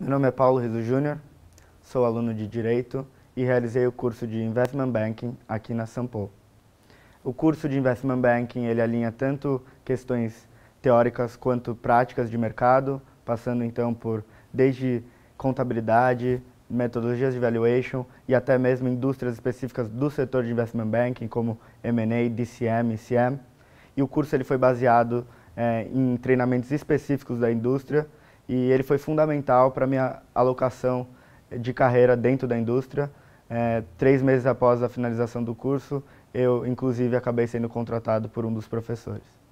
Meu nome é Paulo Rizzo Júnior, sou aluno de Direito e realizei o curso de Investment Banking aqui na Sampo. O curso de Investment Banking ele alinha tanto questões teóricas quanto práticas de mercado, passando então por desde contabilidade, metodologias de valuation e até mesmo indústrias específicas do setor de Investment Banking, como M&A, DCM, ICM. E o curso ele foi baseado eh, em treinamentos específicos da indústria, e ele foi fundamental para minha alocação de carreira dentro da indústria. É, três meses após a finalização do curso, eu inclusive acabei sendo contratado por um dos professores.